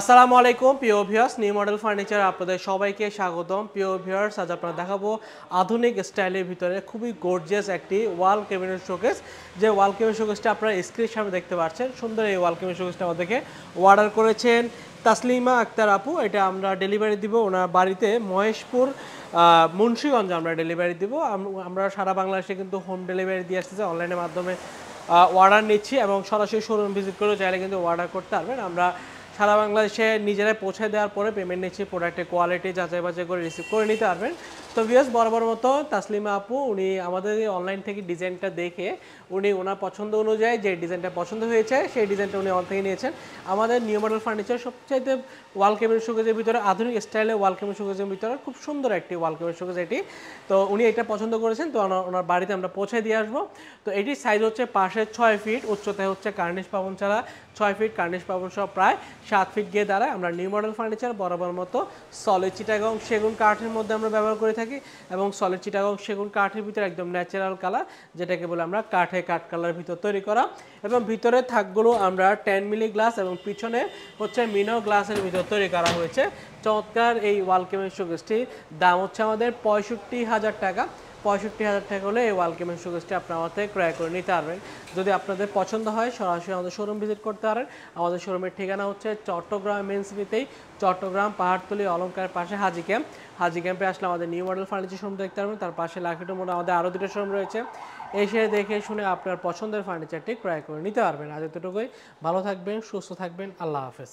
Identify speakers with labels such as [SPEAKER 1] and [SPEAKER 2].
[SPEAKER 1] আসসালামু আলাইকুম পিও ভিউয়ার্স নিউ মডেল ফার্নিচার আপনাদের সবাইকে স্বাগতম পিও ভিউয়ার্স আজ আপনারা দেখাবো আধুনিক স্টাইলের ভিতরে খুবই গর্জিয়াস একটি ওয়াল ক্যাবিনেট শোকেস যে ওয়াল কেমিন শোকেসটা আপনারা স্ক্রিনের সামনে দেখতে পাচ্ছেন সুন্দর এই ওয়াল ক্যাবিনেট শোকেসটা আমাদেরকে অর্ডার করেছেন তাসলিমা আক্তার আপু এটা আমরা ডেলিভারি দিব ওনার বাড়িতে মহেশপুর মুন্সীগঞ্জ আমরা ডেলিভারি দিব আমরা সারা বাংলাদেশে কিন্তু হোম ডেলিভারি দিয়ে আসতেছি অনলাইনের মাধ্যমে অর্ডার নিচ্ছি এবং সরাসরি শোরুম ভিজিট করেও চাইলে কিন্তু অর্ডার করতে পারবেন আমরা সারা বাংলাদেশে নিজেরাই পৌঁছে দেওয়ার পরে পেমেন্ট নিচ্ছি প্রোডাক্টের কোয়ালিটি যাচাই বাছাই করে রিসিভ করে নিতে পারবেন তো ভিউস বরাবর মতো তাসলিমা আপু উনি আমাদের অনলাইন থেকে ডিজাইনটা দেখে উনি ওনার পছন্দ অনুযায়ী যে ডিজাইনটা পছন্দ হয়েছে সেই ডিজাইনটা উনি অন থেকে নিয়েছেন আমাদের নিউ মডেল ফার্নিচার সবচাইতে ওয়াল কেমের সুগেজের ভিতরে আধুনিক স্টাইলে ওয়াল কেবিন সুগেজের ভিতরে খুব সুন্দর একটি ওয়াল কেবিন সুগেজ এটি তো উনি এটা পছন্দ করেছেন তো ওনার বাড়িতে আমরা পৌঁছে দিয়ে আসবো তো এটির সাইজ হচ্ছে পাশে ছয় ফিট উচ্চতায় হচ্ছে কার্নিশ পাবন ছাড়া ছয় ফিট কার্নিশ পাবন সহ প্রায় সাত ফিট গিয়ে দাঁড়ায় আমরা নিউ মডেল ফার্নিচার বরাবর মতো সলিড চিটাগং সেগুন কাঠের মধ্যে আমরা ব্যবহার করে থাকি এবং সলিড চিটাগং সেগুন কাঠের ভিতরে একদম ন্যাচারাল কালার যেটাকে বলে আমরা কাঠে কাঠ কালার ভিতর তৈরি করা এবং ভিতরে থাকগুলো আমরা টেন মিলি গ্লাস এবং পিছনে হচ্ছে মিনো গ্লাসের ভিতর তৈরি করা হয়েছে চমৎকার এই ওয়ালকেমের শোকেসটির দাম হচ্ছে আমাদের পঁয়ষট্টি হাজার টাকা পঁয়ষট্টি হাজার টাকা হলে এই ওয়াল কেবিন শোকেসটি আপনার থেকে ক্রয় করে নিতে পারবেন যদি আপনাদের পছন্দ হয় সরাসরি আমাদের শোরুম ভিজিট করতে পারেন আমাদের শোরুমের ঠিকানা হচ্ছে চট্টগ্রাম মেনসিপিতেই চট্টগ্রাম পাহাড়তলি অলঙ্কার পাশে হাজি ক্যাম্প হাজি ক্যাম্পে আসলে আমাদের নিউ মডেল ফার্নিচার শোরুম দেখতে পারবেন তার পাশে লাখিটো মোড়ে আমাদের আরও দুটো শোরুম রয়েছে এসে দেখে শুনে আপনার পছন্দের ফার্নিচারটি ক্রয় করে নিতে পারবেন আজ এতটুকুই ভালো থাকবেন সুস্থ থাকবেন আল্লাহ হাফেজ